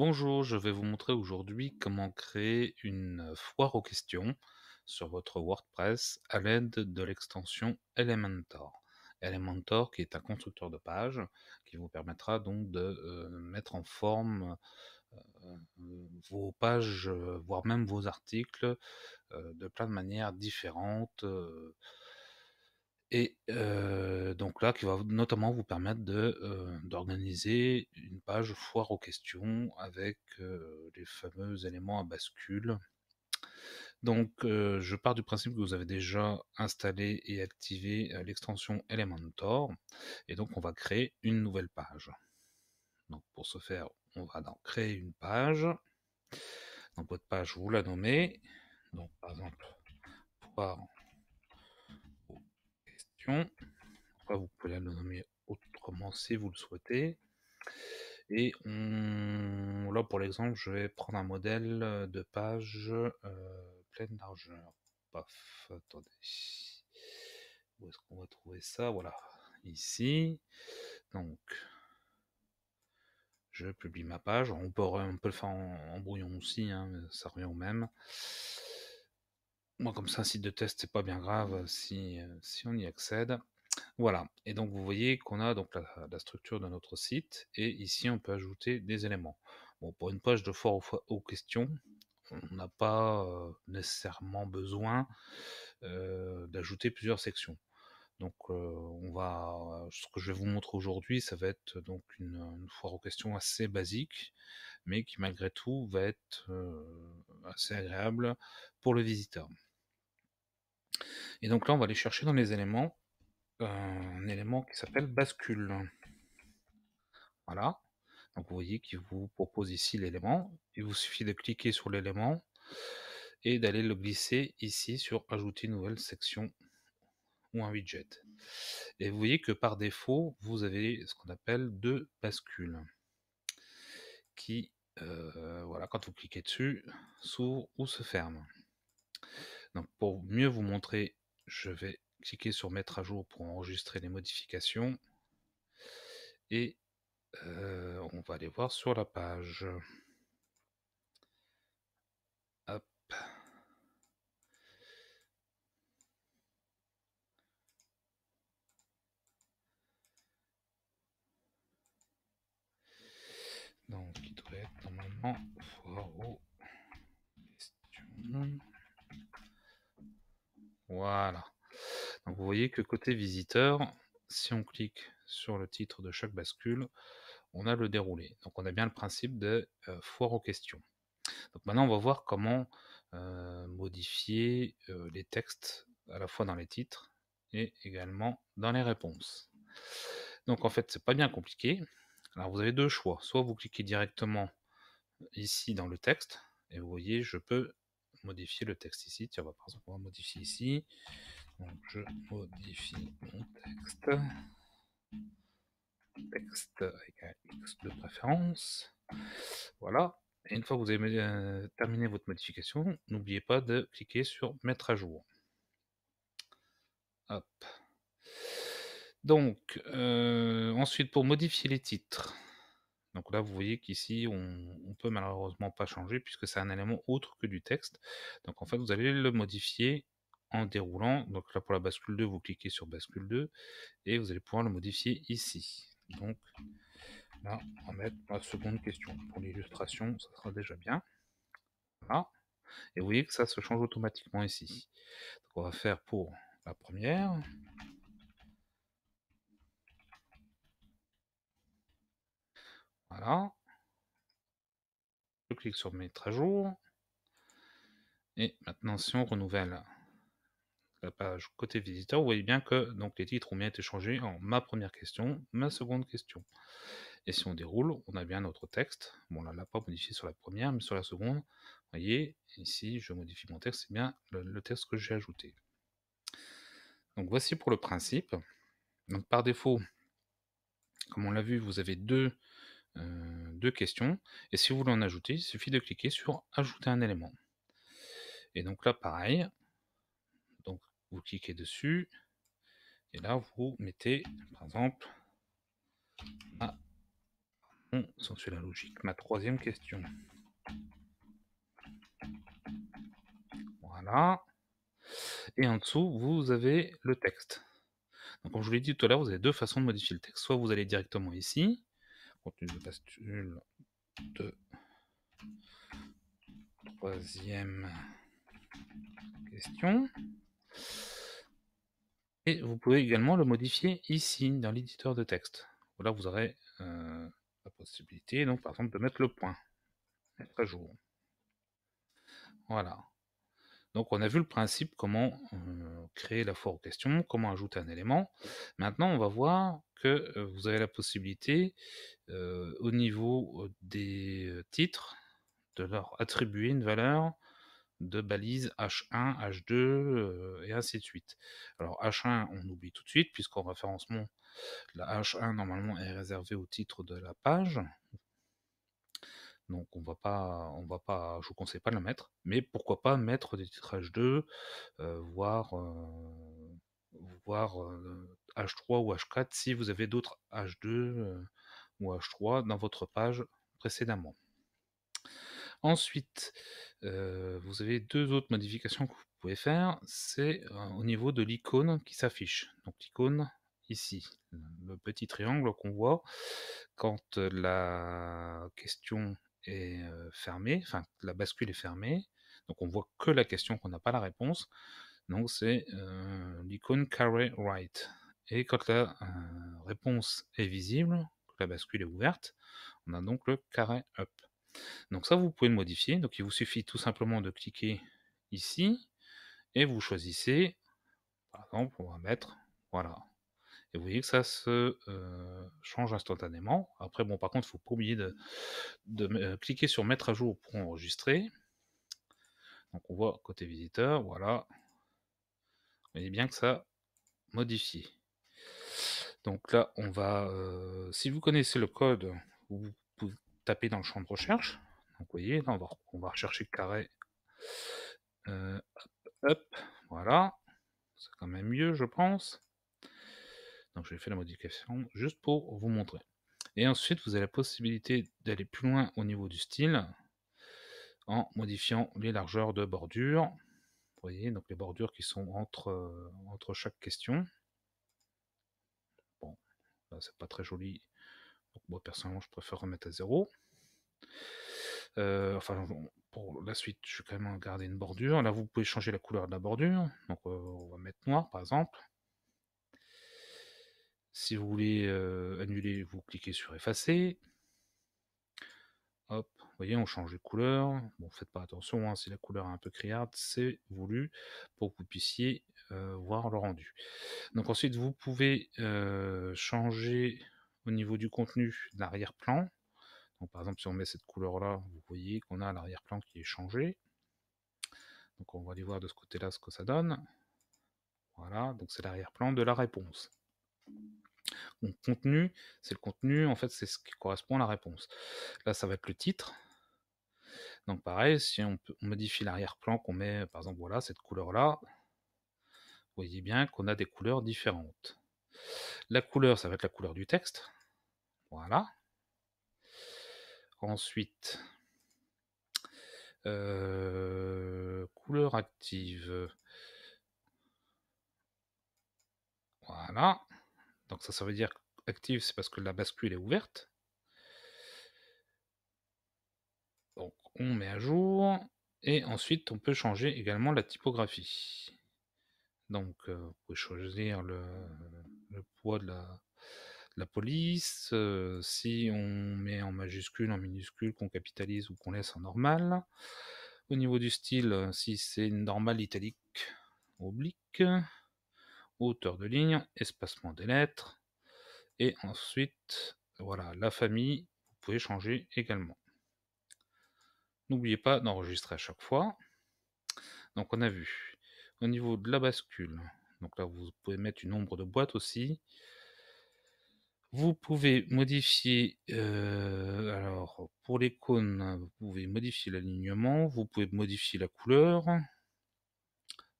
Bonjour, je vais vous montrer aujourd'hui comment créer une foire aux questions sur votre WordPress à l'aide de l'extension Elementor. Elementor qui est un constructeur de pages qui vous permettra donc de mettre en forme vos pages, voire même vos articles, de plein de manières différentes donc là, qui va notamment vous permettre d'organiser une page foire aux questions avec les fameux éléments à bascule. Donc, je pars du principe que vous avez déjà installé et activé l'extension Elementor. Et donc, on va créer une nouvelle page. Donc, pour ce faire, on va donc créer une page. Donc, votre page, vous la nommez. Donc, par exemple, foire aux questions vous pouvez le nommer autrement si vous le souhaitez. Et on... là, pour l'exemple, je vais prendre un modèle de page euh, pleine largeur. Paf, attendez. Où est-ce qu'on va trouver ça Voilà, ici. Donc, je publie ma page. On peut, on peut le faire en, brouillon aussi, hein, ça revient au même. Moi, comme ça, un site de test, c'est pas bien grave si, euh, si on y accède. Voilà, et donc vous voyez qu'on a donc la, structure de notre site, et ici on peut ajouter des éléments. Bon, pour une page de foire aux, questions, on n'a pas euh, nécessairement besoin euh, d'ajouter plusieurs sections. Donc euh, on va, ce que je vais vous montrer aujourd'hui, ça va être donc une, une, foire aux questions assez basique, mais qui malgré tout va être assez agréable pour le visiteur. Et donc là, on va aller chercher dans les éléments un élément qui s'appelle bascule. Voilà. Donc vous voyez qu'il vous propose ici l'élément. Il vous suffit de cliquer sur l'élément et d'aller le glisser ici sur ajouter une nouvelle section ou un widget. Et vous voyez que par défaut, vous avez ce qu'on appelle deux bascules qui, euh, voilà, quand vous cliquez dessus, s'ouvre ou se ferme Donc pour mieux vous montrer, je vais cliquer sur mettre à jour pour enregistrer les modifications. Et euh, on va aller voir sur la page. Hop. Donc, il doit être normalement Voilà vous voyez que côté visiteur, si on clique sur le titre de chaque bascule, on a le déroulé. Donc on a bien le principe de euh, foire aux questions. Donc maintenant on va voir comment euh, modifier euh, les textes à la fois dans les titres et également dans les réponses. Donc en fait c'est pas bien compliqué. Alors vous avez deux choix. Soit vous cliquez directement ici dans le texte et vous voyez je peux modifier le texte ici. Tiens, on va par exemple modifier ici je modifie mon texte. Texte un X de préférence. Voilà. Et une fois que vous avez euh, terminé votre modification, n'oubliez pas de cliquer sur Mettre à jour. Donc, euh, ensuite, pour modifier les titres. Donc là, vous voyez qu'ici, on peut malheureusement pas changer puisque c'est un élément autre que du texte. Donc en fait, vous allez le modifier en déroulant. Donc là, pour la bascule 2, vous cliquez sur bascule 2 et vous allez pouvoir le modifier ici. Donc là, on va mettre la seconde question. Pour l'illustration, ça sera déjà bien. Voilà. Et vous voyez que ça se change automatiquement ici. Donc on va faire pour la première. Voilà. Je clique sur mettre à jour. Et maintenant, si on renouvelle la euh, bah, page côté visiteur, vous voyez bien que donc, les titres ont bien été changés en ma première question, ma seconde question. Et si on déroule, on a bien notre texte. Bon, là, on l'a pas modifié sur la première, mais sur la seconde, vous voyez, ici, je modifie mon texte, c'est bien le, texte que j'ai ajouté. Donc, voici pour le principe. Donc, par défaut, comme on l'a vu, vous avez deux, euh, deux questions. Et si vous voulez en ajouter, il suffit de cliquer sur Ajouter un élément. Et donc là, pareil, vous cliquez dessus. Et là, vous mettez, par exemple, ma, la logique, ma troisième question. Voilà. Et en dessous, vous avez le texte. Donc, comme je vous l'ai dit tout à l'heure, vous avez deux façons de modifier le texte. Soit vous allez directement ici, contenu de de troisième question. Et vous pouvez également le modifier ici, dans l'éditeur de texte. là, vous aurez euh, la possibilité, donc par exemple, de mettre le point. Mettre à jour. Voilà. Donc on a vu le principe, comment euh, créer la aux questions, comment ajouter un élément. Maintenant, on va voir que euh, vous avez la possibilité, au niveau des titres, de leur attribuer une valeur de balises H1, H2 euh, et ainsi de suite. Alors H1, on oublie tout de suite puisqu'en référencement, la H1 normalement est réservée au titre de la page. Donc on va pas, on va pas, je vous conseille pas de la mettre, mais pourquoi pas mettre des titres H2, euh, voire H3 euh, ou H4 si vous avez d'autres H2 ou H3 dans votre page précédemment. Ensuite, euh, vous avez deux autres modifications que vous pouvez faire. C'est euh, au niveau de l'icône qui s'affiche. Donc l'icône ici, le petit triangle qu'on voit quand euh, la question est fermée, enfin la bascule est fermée. Donc on voit que la question, qu'on n'a pas la réponse. Donc c'est l'icône carré right. Et quand la réponse est visible, la bascule est ouverte, on a donc le carré up. Donc ça, vous pouvez le modifier. Donc il vous suffit tout simplement de cliquer ici et vous choisissez, par exemple, on va mettre, voilà. Et vous voyez que ça se euh, change instantanément. Après, bon, par contre, il ne faut pas oublier de, euh, cliquer sur mettre à jour pour enregistrer. Donc on voit côté visiteur, voilà. Vous voyez bien que ça modifie. Donc là, on va, euh, si vous connaissez le code, vous taper dans le champ de recherche. Donc, vous voyez, on va, rechercher carré. Euh, hop, voilà. C'est quand même mieux, je pense. Donc, j'ai fait la modification juste pour vous montrer. Et ensuite, vous avez la possibilité d'aller plus loin au niveau du style en modifiant les largeurs de bordure. Vous voyez, donc les bordures qui sont entre, euh, entre chaque question. Bon, c'est pas très joli moi, personnellement, je préfère remettre à zéro. Euh, enfin, pour la suite, je vais quand même garder une bordure. Là, vous pouvez changer la couleur de la bordure. Donc, euh, on va mettre noir, par exemple. Si vous voulez euh, annuler, vous cliquez sur effacer. Hop, vous voyez, on change de couleur. Bon, faites pas attention, hein, si la couleur est un peu criarde, c'est voulu pour que vous puissiez voir le rendu. Donc ensuite, vous pouvez changer au niveau du contenu l'arrière-plan. Donc, par exemple, si on met cette couleur-là, vous voyez qu'on a l'arrière-plan qui est changé. Donc, on va aller voir de ce côté-là ce que ça donne. Voilà, donc c'est l'arrière-plan de la réponse. Donc, contenu, c'est le contenu, en fait, c'est ce qui correspond à la réponse. Là, ça va être le titre. Donc, pareil, si on, on modifie l'arrière-plan, qu'on met, par exemple, voilà, cette couleur-là, vous voyez bien qu'on a des couleurs différentes. La couleur, ça va être la couleur du texte. Voilà. Ensuite, euh, couleur active. Voilà. Donc ça, ça veut dire active, c'est parce que la bascule est ouverte. Donc on met à jour. Et ensuite, on peut changer également la typographie. Donc, euh, vous pouvez choisir le poids de la, la police, si on met en majuscule, en minuscule, qu'on capitalise ou qu'on laisse en normal. Au niveau du style, si c'est normal italique, oblique, hauteur de ligne, espacement des lettres. Et ensuite, voilà, la famille, vous pouvez changer également. N'oubliez pas d'enregistrer à chaque fois. Donc on a vu. Au niveau de la bascule, donc là vous pouvez mettre une ombre de boîte aussi. Vous pouvez modifier, alors pour les cônes, hein, vous pouvez modifier l'alignement, vous pouvez modifier la couleur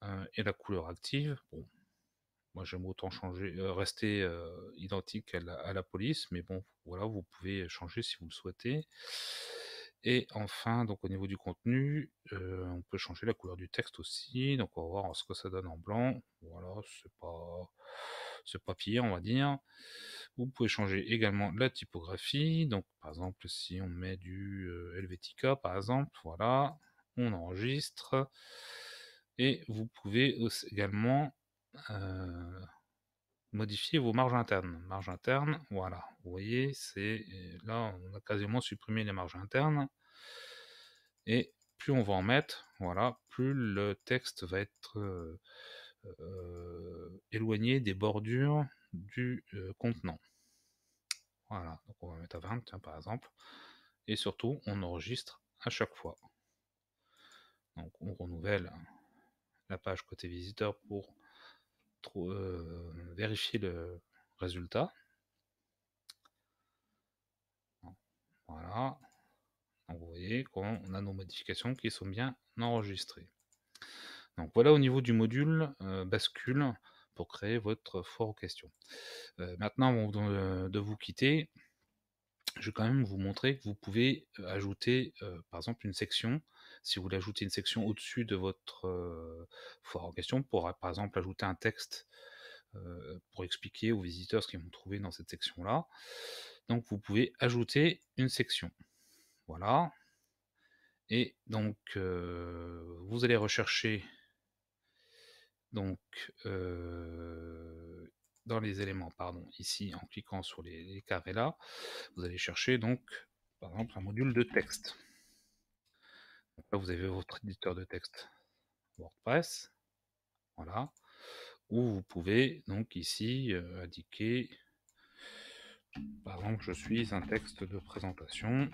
hein, et la couleur active. Bon, moi j'aime autant changer, rester identique à la, à la, police, mais bon, voilà, vous pouvez changer si vous le souhaitez. Et enfin, donc au niveau du contenu, on peut changer la couleur du texte aussi. Donc on va voir ce que ça donne en blanc. Voilà, c'est pas ce papier, on va dire. Vous pouvez changer également la typographie. Donc, par exemple, si on met du euh, Helvetica, par exemple, voilà, on enregistre. Et vous pouvez également euh, modifier vos marges internes. Marge internes, voilà. Vous voyez, c'est euh, là, on a quasiment supprimé les marges internes. Et plus on va en mettre, voilà, plus le texte va être euh, éloigné des bordures du euh, contenant. Voilà, donc on va mettre à 20 par exemple. Et surtout, on enregistre à chaque fois. Donc on renouvelle la page côté visiteur pour euh, vérifier le résultat. Voilà. vous voyez qu'on a nos modifications qui sont bien enregistrées. Donc voilà au niveau du module bascule pour créer votre foire aux questions. maintenant, avant de, vous quitter, je vais quand même vous montrer que vous pouvez ajouter par exemple une section. Si vous voulez ajouter une section au-dessus de votre foire aux questions, pour par exemple ajouter un texte pour expliquer aux visiteurs ce qu'ils vont trouver dans cette section-là. Donc vous pouvez ajouter une section. Voilà. Et donc vous allez rechercher donc, dans les éléments, pardon, ici, en cliquant sur les, carrés là, vous allez chercher donc, par exemple, un module de texte. là, vous avez votre éditeur de texte WordPress, voilà, où vous pouvez donc ici indiquer, par exemple, je suis un texte de présentation.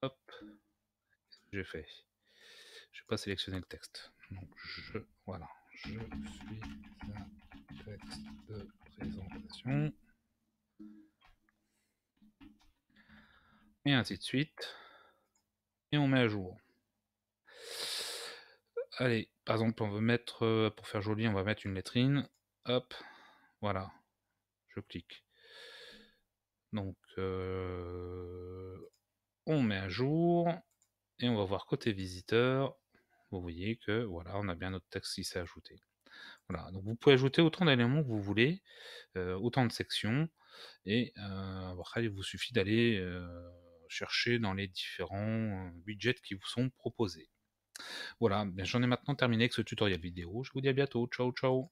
Hop, j'ai fait sélectionner le texte. Donc je, voilà, je suis un texte de présentation. Et ainsi de suite. Et on met à jour. Allez, par exemple, on veut mettre, euh, pour faire joli, on va mettre une lettrine. Hop, voilà. Je clique. Donc, euh, on met à jour. Et on va voir côté visiteur vous voyez que voilà, on a bien notre texte qui s'est ajouté. Voilà, donc vous pouvez ajouter autant d'éléments que vous voulez, euh, autant de sections, et euh, après, il vous suffit d'aller euh, chercher dans les différents widgets qui vous sont proposés. Voilà, ben, j'en ai maintenant terminé avec ce tutoriel vidéo. Je vous dis à bientôt. Ciao, ciao